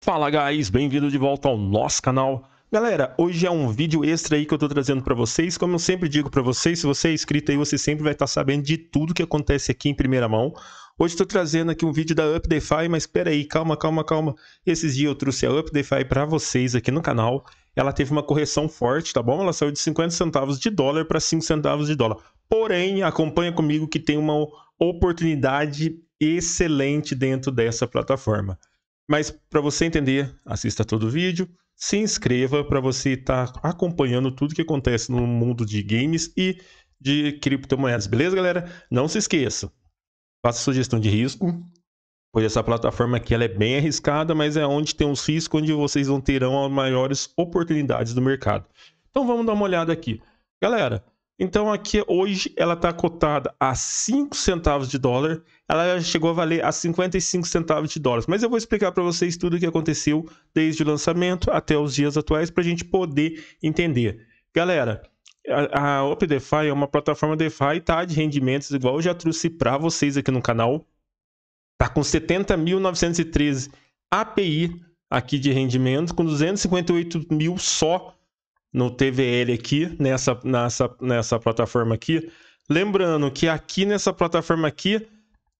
Fala guys, bem-vindo de volta ao nosso canal. Galera, hoje é um vídeo extra aí que eu tô trazendo para vocês. Como eu sempre digo para vocês, se você é inscrito aí, você sempre vai estar tá sabendo de tudo que acontece aqui em primeira mão. Hoje estou trazendo aqui um vídeo da UpDefy, mas espera aí, calma, calma, calma. Esses dias eu trouxe a UpDefy para vocês aqui no canal. Ela teve uma correção forte, tá bom? Ela saiu de 50 centavos de dólar para 5 centavos de dólar. Porém, acompanha comigo que tem uma oportunidade excelente dentro dessa plataforma. Mas para você entender, assista todo o vídeo, se inscreva para você estar tá acompanhando tudo que acontece no mundo de games e de criptomoedas, beleza, galera? Não se esqueça, faça sugestão de risco, pois essa plataforma aqui ela é bem arriscada, mas é onde tem os riscos, onde vocês vão terão as maiores oportunidades do mercado. Então vamos dar uma olhada aqui. Galera, então aqui hoje ela está cotada a 5 centavos de dólar, ela chegou a valer a 55 centavos de dólares. Mas eu vou explicar para vocês tudo o que aconteceu desde o lançamento até os dias atuais para a gente poder entender. Galera, a, a OpenDeFi é uma plataforma DeFi, tá? De rendimentos, igual eu já trouxe para vocês aqui no canal. Tá com 70.913 API aqui de rendimento, com 258 mil só no TVL aqui, nessa, nessa, nessa plataforma aqui. Lembrando que aqui nessa plataforma aqui,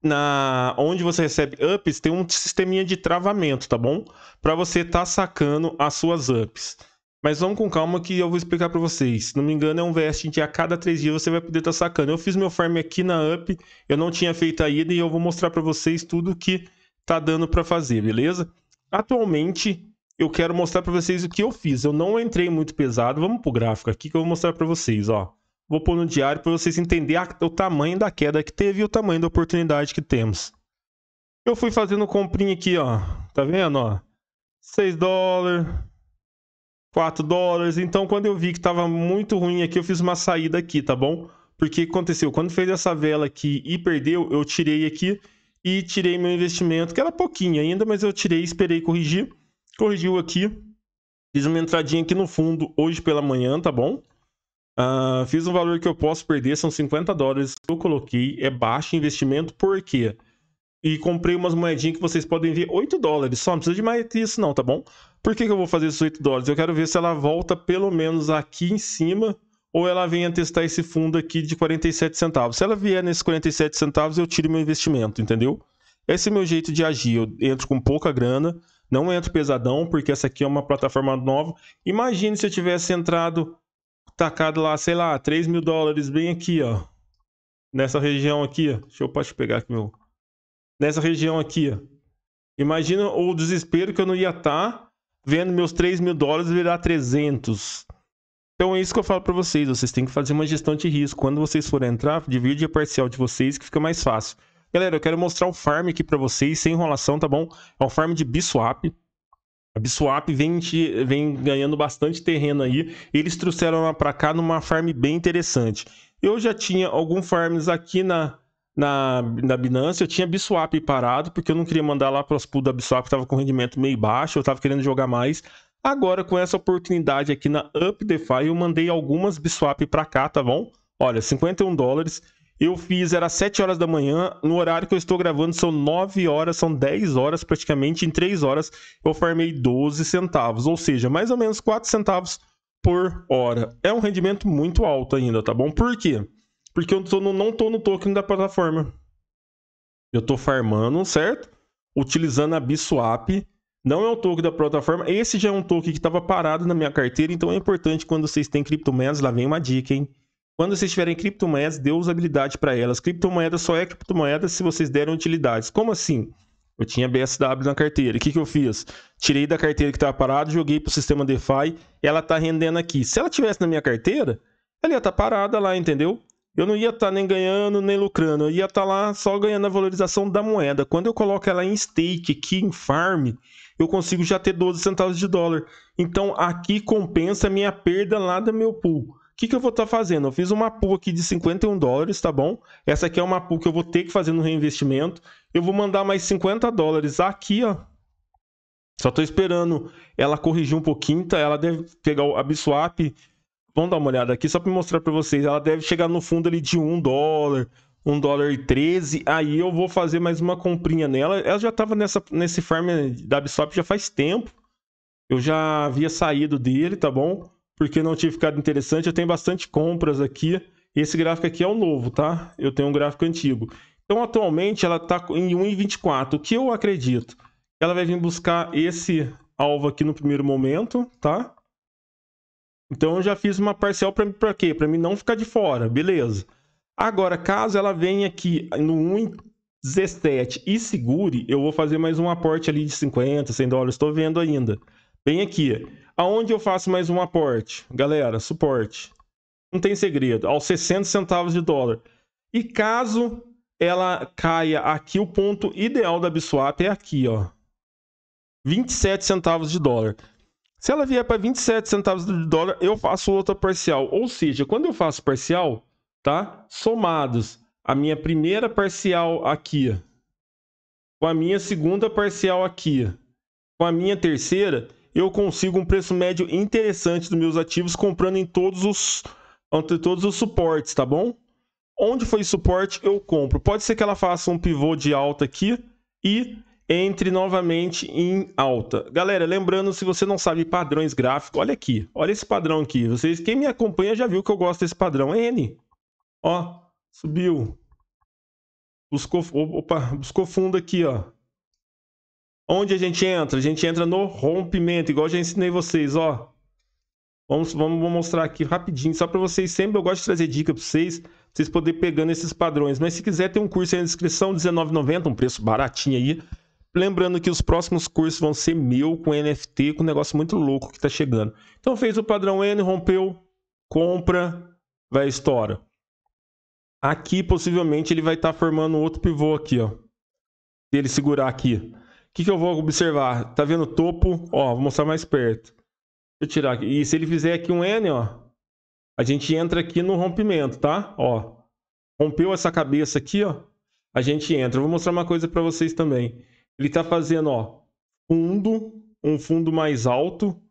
na onde você recebe ups, tem um sisteminha de travamento, tá bom? Para você estar tá sacando as suas ups. Mas vamos com calma que eu vou explicar para vocês. Se não me engano, é um vesting que a cada três dias você vai poder estar tá sacando. Eu fiz meu farm aqui na up, eu não tinha feito ainda e eu vou mostrar para vocês tudo que tá dando para fazer, beleza? Atualmente, eu quero mostrar para vocês o que eu fiz. Eu não entrei muito pesado. Vamos pro gráfico aqui que eu vou mostrar para vocês, ó. Vou pôr no diário para vocês entenderem o tamanho da queda que teve e o tamanho da oportunidade que temos. Eu fui fazendo comprinha aqui, ó. Tá vendo, ó? 6 dólares, 4 dólares. Então, quando eu vi que tava muito ruim aqui, eu fiz uma saída aqui, tá bom? Porque aconteceu, quando fez essa vela aqui e perdeu, eu tirei aqui e tirei meu investimento, que era pouquinho ainda, mas eu tirei e esperei corrigir. Corrigiu aqui. Fiz uma entradinha aqui no fundo hoje pela manhã, tá bom? Uh, fiz um valor que eu posso perder, são 50 dólares que eu coloquei. É baixo investimento, por quê? E comprei umas moedinhas que vocês podem ver, 8 dólares só, não precisa de mais isso não, tá bom? Por que, que eu vou fazer esses 8 dólares? Eu quero ver se ela volta pelo menos aqui em cima ou ela venha testar esse fundo aqui de 47 centavos. Se ela vier nesses 47 centavos, eu tiro meu investimento, entendeu? Esse é o meu jeito de agir. Eu entro com pouca grana, não entra pesadão, porque essa aqui é uma plataforma nova. Imagine se eu tivesse entrado, tacado lá, sei lá, 3 mil dólares bem aqui, ó. Nessa região aqui, ó. Deixa eu posso pegar aqui meu. Nessa região aqui, ó. Imagina o desespero que eu não ia estar tá vendo meus 3 mil dólares virar 300. Então é isso que eu falo para vocês. Vocês têm que fazer uma gestão de risco. Quando vocês forem entrar, divide a parcial de vocês que fica mais fácil. Galera, eu quero mostrar o farm aqui para vocês, sem enrolação, tá bom? É um farm de Biswap. A Biswap vem, vem ganhando bastante terreno aí. Eles trouxeram ela para cá numa farm bem interessante. Eu já tinha alguns farms aqui na, na, na Binance, eu tinha Biswap parado, porque eu não queria mandar lá para os pools da Biswap, estava com rendimento meio baixo, eu estava querendo jogar mais. Agora, com essa oportunidade aqui na UpDeFi, eu mandei algumas Biswap para cá, tá bom? Olha, 51 dólares. Eu fiz, era 7 horas da manhã, no horário que eu estou gravando são 9 horas, são 10 horas praticamente, em 3 horas eu farmei 12 centavos, ou seja, mais ou menos 4 centavos por hora. É um rendimento muito alto ainda, tá bom? Por quê? Porque eu tô no, não estou no token da plataforma. Eu estou farmando, certo? Utilizando a Biswap, não é o token da plataforma. Esse já é um token que estava parado na minha carteira, então é importante quando vocês têm criptomoedas, lá vem uma dica, hein? Quando vocês tiverem criptomoedas, dê usabilidade para elas. Criptomoeda só é criptomoeda se vocês derem utilidades. Como assim? Eu tinha BSW na carteira. O que, que eu fiz? Tirei da carteira que estava parada, joguei para o sistema DeFi. Ela está rendendo aqui. Se ela tivesse na minha carteira, ela ia estar tá parada lá, entendeu? Eu não ia estar tá nem ganhando nem lucrando. Eu ia estar tá lá só ganhando a valorização da moeda. Quando eu coloco ela em stake aqui, em farm, eu consigo já ter 12 centavos de dólar. Então aqui compensa a minha perda lá do meu pool que, que eu vou estar tá fazendo? Eu fiz uma pool aqui de 51 dólares, tá bom? Essa aqui é uma pool que eu vou ter que fazer no reinvestimento. Eu vou mandar mais 50 dólares aqui, ó. Só estou esperando ela corrigir um pouquinho, tá? Ela deve pegar o Abswap. Vamos dar uma olhada aqui só para mostrar para vocês. Ela deve chegar no fundo ali de 1 dólar, 1 dólar e 13. Aí eu vou fazer mais uma comprinha nela. Ela já estava nessa, nesse farm da Abswap já faz tempo. Eu já havia saído dele, tá bom? porque não tinha ficado interessante. Eu tenho bastante compras aqui. Esse gráfico aqui é o novo, tá? Eu tenho um gráfico antigo. Então, atualmente, ela está em 1,24. O que eu acredito? Ela vai vir buscar esse alvo aqui no primeiro momento, tá? Então, eu já fiz uma parcial para quê? Para mim não ficar de fora, beleza. Agora, caso ela venha aqui no 1,17 e segure, eu vou fazer mais um aporte ali de 50, 100 dólares. Estou vendo ainda. Vem aqui. Aonde eu faço mais um aporte? Galera, suporte. Não tem segredo. Aos 60 centavos de dólar. E caso ela caia aqui, o ponto ideal da Biswap é aqui, ó. 27 centavos de dólar. Se ela vier para 27 centavos de dólar, eu faço outra parcial. Ou seja, quando eu faço parcial, tá? Somados a minha primeira parcial aqui, com a minha segunda parcial aqui, com a minha terceira, eu consigo um preço médio interessante dos meus ativos comprando em todos os entre todos os suportes, tá bom? Onde foi suporte, eu compro. Pode ser que ela faça um pivô de alta aqui e entre novamente em alta. Galera, lembrando, se você não sabe padrões gráficos, olha aqui, olha esse padrão aqui. Vocês, quem me acompanha já viu que eu gosto desse padrão é N. Ó, subiu. Buscou, opa, buscou fundo aqui, ó. Onde a gente entra? A gente entra no rompimento, igual eu já ensinei vocês, ó. Vamos, vamos vou mostrar aqui rapidinho, só para vocês. Sempre eu gosto de trazer dica para vocês, pra vocês poderem pegando esses padrões. Mas se quiser, tem um curso aí na descrição, R$19,90, um preço baratinho aí. Lembrando que os próximos cursos vão ser meu com NFT, com um negócio muito louco que tá chegando. Então fez o padrão N, rompeu, compra, vai estoura. Aqui possivelmente ele vai estar tá formando outro pivô aqui, ó. Se ele segurar aqui que, que eu vou observar? Tá vendo o topo? Ó, vou mostrar mais perto. Deixa eu tirar aqui. E se ele fizer aqui um N, ó, a gente entra aqui no rompimento, tá? Ó, rompeu essa cabeça aqui, ó, a gente entra. Eu vou mostrar uma coisa para vocês também. Ele tá fazendo, ó, fundo, um fundo mais alto.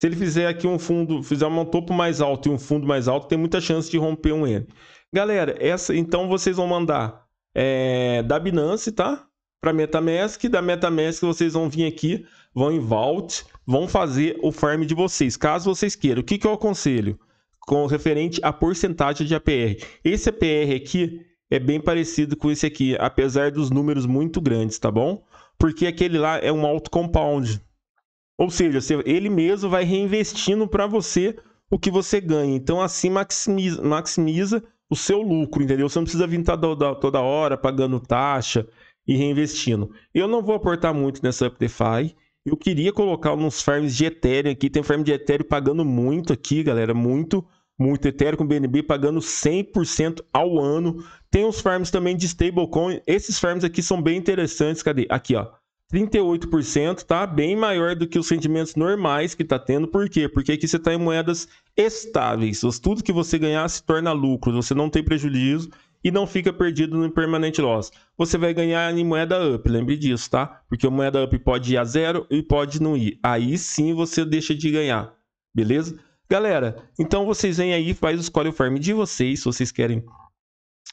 Se ele fizer aqui um fundo, fizer um topo mais alto e um fundo mais alto, tem muita chance de romper um N. Galera, essa, então vocês vão mandar é, da Binance, tá? para MetaMask. Da MetaMask vocês vão vir aqui, vão em Vault, vão fazer o farm de vocês, caso vocês queiram. O que, que eu aconselho? Com referente à porcentagem de APR. Esse APR aqui é bem parecido com esse aqui, apesar dos números muito grandes, tá bom? Porque aquele lá é um auto compound. Ou seja, ele mesmo vai reinvestindo para você o que você ganha. Então, assim maximiza, maximiza o seu lucro, entendeu? Você não precisa vir toda, toda hora pagando taxa, e reinvestindo. Eu não vou aportar muito nessa UpDeFi. Eu queria colocar uns farms de Ethereum aqui. Tem farm de Ethereum pagando muito aqui, galera. Muito, muito. Ethereum com BNB pagando 100% ao ano. Tem uns farms também de stablecoin. Esses farms aqui são bem interessantes. Cadê? Aqui, ó. 38%, tá? Bem maior do que os rendimentos normais que tá tendo. Por quê? Porque aqui você tá em moedas estáveis. Tudo que você ganhar se torna lucro. Você não tem prejuízo e não fica perdido no permanente loss. Você vai ganhar em moeda up, lembre disso, tá? Porque a moeda up pode ir a zero e pode não ir. Aí sim você deixa de ganhar, beleza? Galera, então vocês vêm aí, faz escolhe o farm de vocês, se vocês querem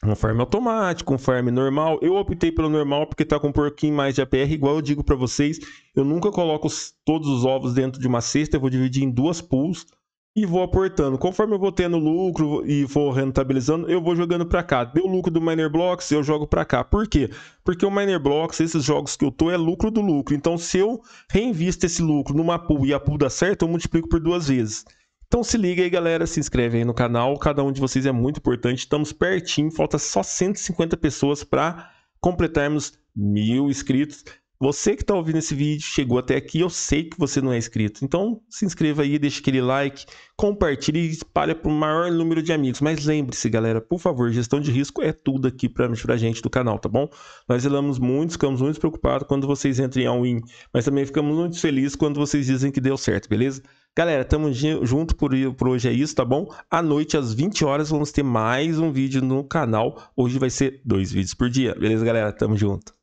um farm automático, um farm normal. Eu optei pelo normal porque tá com um pouquinho mais de APR, igual eu digo para vocês, eu nunca coloco todos os ovos dentro de uma cesta, eu vou dividir em duas pools e vou aportando. Conforme eu vou tendo lucro e vou rentabilizando, eu vou jogando para cá. Deu lucro do Miner Blocks, eu jogo para cá. Por quê? Porque o Miner Blocks, esses jogos que eu tô, é lucro do lucro. Então, se eu reinvisto esse lucro numa pool e a pool dá certo, eu multiplico por duas vezes. Então se liga aí, galera, se inscreve aí no canal. Cada um de vocês é muito importante. Estamos pertinho, falta só 150 pessoas para completarmos mil inscritos. Você que está ouvindo esse vídeo, chegou até aqui, eu sei que você não é inscrito. Então, se inscreva aí, deixa aquele like, compartilhe e espalha para o maior número de amigos. Mas lembre-se, galera, por favor, gestão de risco é tudo aqui para a gente do canal, tá bom? Nós zelamos muito, ficamos muito preocupados quando vocês entram em all-in, mas também ficamos muito felizes quando vocês dizem que deu certo, beleza? Galera, tamo junto por, por hoje é isso, tá bom? À noite, às 20 horas, vamos ter mais um vídeo no canal. Hoje vai ser dois vídeos por dia, beleza, galera? Tamo junto.